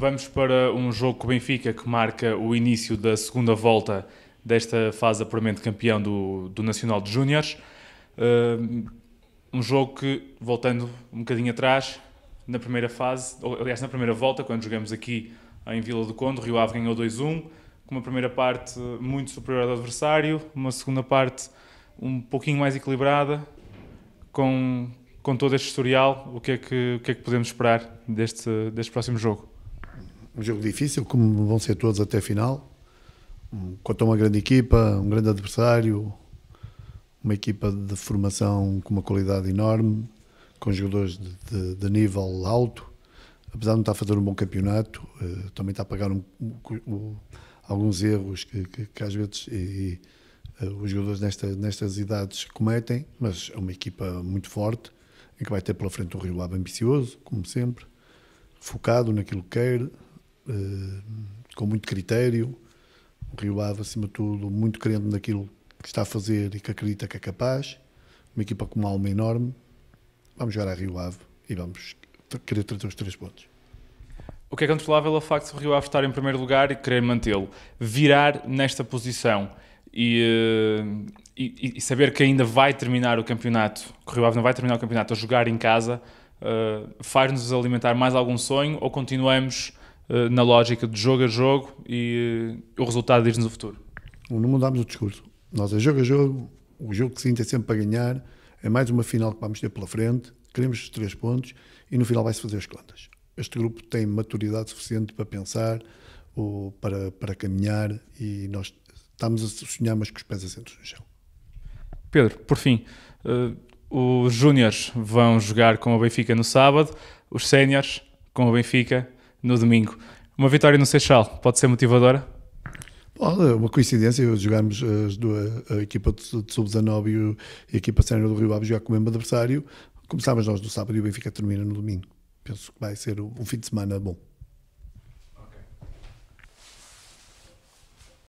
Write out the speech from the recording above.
Vamos para um jogo com o Benfica que marca o início da segunda volta desta fase puramente campeão do, do Nacional de Júniores. Uh, um jogo que, voltando um bocadinho atrás, na primeira fase, aliás, na primeira volta, quando jogamos aqui em Vila do Conde, Rio Ave ganhou 2-1, com uma primeira parte muito superior ao adversário, uma segunda parte um pouquinho mais equilibrada, com, com todo este historial, o que é que, o que, é que podemos esperar deste, deste próximo jogo? um jogo difícil, como vão ser todos até a final. a uma grande equipa, um grande adversário, uma equipa de formação com uma qualidade enorme, com jogadores de, de, de nível alto. Apesar de não estar a fazer um bom campeonato, eh, também está a pagar um, um, alguns erros que, que, que às vezes e, e, uh, os jogadores nesta, nestas idades cometem, mas é uma equipa muito forte, em que vai ter pela frente um Rio Ave ambicioso, como sempre, focado naquilo que quer, eh, com muito critério, o Rio Ave, acima de tudo, muito crente naquilo que está a fazer e que acredita que é capaz, uma equipa com uma alma enorme. Vamos jogar a Rio Ave e vamos querer tratar os três pontos. O que é controlável é o facto de o Rio Ave estar em primeiro lugar e querer mantê-lo. Virar nesta posição e, eh, e, e, saber que ainda vai terminar o campeonato, que o Rio Ave não vai terminar o campeonato a jogar em casa, uh, faz-nos alimentar mais algum sonho ou continuamos eh, na lógica de jogo a jogo e eh, o resultado diz-nos o futuro. Não mudámos o discurso. Nós, é jogo a jogo, o jogo que se é sempre para ganhar, é mais uma final que vamos ter pela frente, queremos os três pontos e no final vai-se fazer as contas. Este grupo tem maturidade suficiente para pensar, ou para, para caminhar e nós estamos a sonhar, mas com os pés assentos no chão. Pedro, por fim, uh, os Júniores vão jogar com o Benfica no sábado, os Séniores com o Benfica no domingo. Uma vitória no Seixal pode ser motivadora? Olha, é uma coincidência, jogarmos eh, as duas, a equipa de sub-19 e a equipa sénior do Rio Ave jogar com o mesmo adversário. Começámos nós no sábado e o Benfica termina no domingo. Penso que vai ser um fim de semana bom.